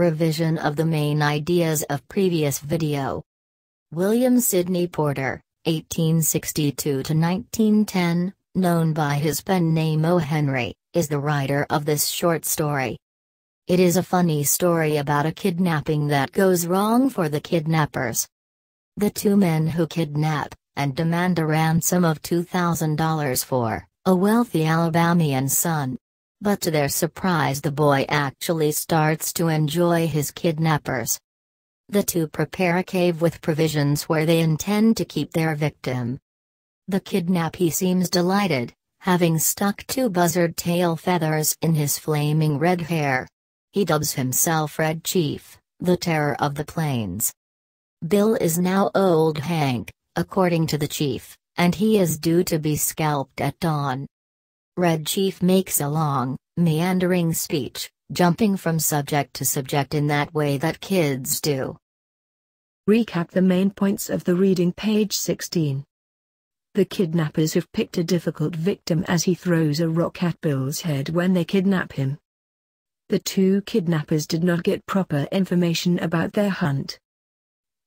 Revision of the main ideas of previous video. William Sidney Porter, 1862 to 1910, known by his pen name O. Henry, is the writer of this short story. It is a funny story about a kidnapping that goes wrong for the kidnappers. The two men who kidnap and demand a ransom of $2,000 for a wealthy Alabamian son but to their surprise the boy actually starts to enjoy his kidnappers. The two prepare a cave with provisions where they intend to keep their victim. The kidnappee seems delighted, having stuck two buzzard tail feathers in his flaming red hair. He dubs himself Red Chief, the terror of the plains. Bill is now old Hank, according to the chief, and he is due to be scalped at dawn. Red Chief makes a long, meandering speech, jumping from subject to subject in that way that kids do. Recap the main points of the reading page 16. The kidnappers have picked a difficult victim as he throws a rock at Bill's head when they kidnap him. The two kidnappers did not get proper information about their hunt.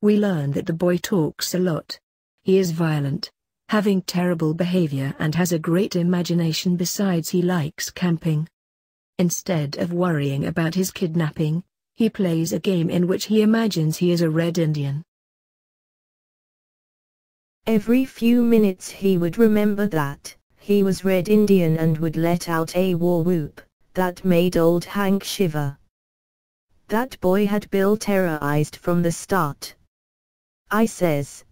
We learn that the boy talks a lot. He is violent, having terrible behavior and has a great imagination besides he likes camping. Instead of worrying about his kidnapping, he plays a game in which he imagines he is a red Indian. Every few minutes he would remember that, he was red Indian and would let out a war whoop, that made old Hank shiver. That boy had Bill terrorized from the start. I says.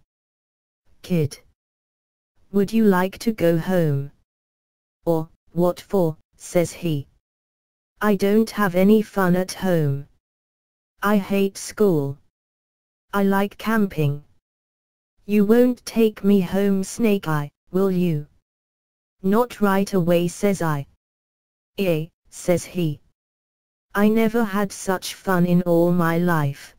Kid. Would you like to go home? Or, what for, says he. I don't have any fun at home. I hate school. I like camping. You won't take me home Snake Eye, will you? Not right away says I. Eh, says he. I never had such fun in all my life.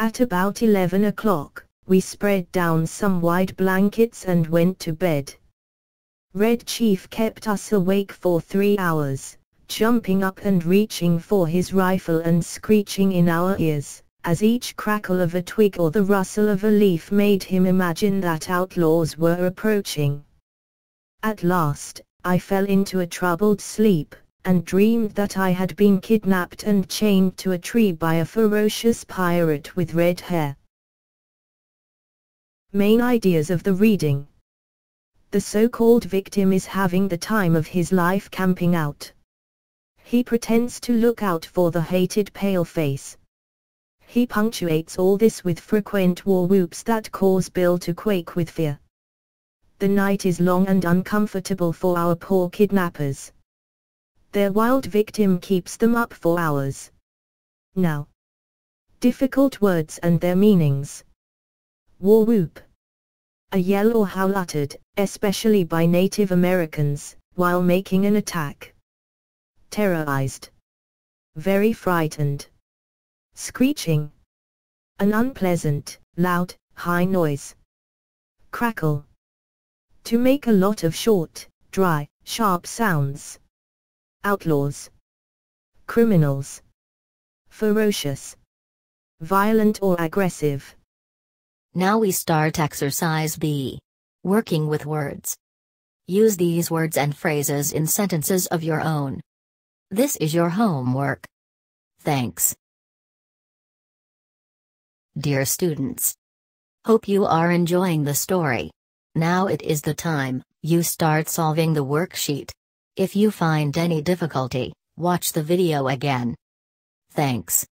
At about 11 o'clock, we spread down some wide blankets and went to bed. Red Chief kept us awake for three hours, jumping up and reaching for his rifle and screeching in our ears, as each crackle of a twig or the rustle of a leaf made him imagine that outlaws were approaching. At last, I fell into a troubled sleep, and dreamed that I had been kidnapped and chained to a tree by a ferocious pirate with red hair. Main ideas of the reading The so-called victim is having the time of his life camping out. He pretends to look out for the hated pale face. He punctuates all this with frequent war whoops that cause Bill to quake with fear. The night is long and uncomfortable for our poor kidnappers. Their wild victim keeps them up for hours. Now. Difficult words and their meanings war whoop. A yell or howl uttered, especially by Native Americans, while making an attack. Terrorized. Very frightened. Screeching. An unpleasant, loud, high noise. Crackle. To make a lot of short, dry, sharp sounds. Outlaws. Criminals. Ferocious. Violent or aggressive. Now we start exercise B. Working with words. Use these words and phrases in sentences of your own. This is your homework. Thanks. Dear students. Hope you are enjoying the story. Now it is the time, you start solving the worksheet. If you find any difficulty, watch the video again. Thanks.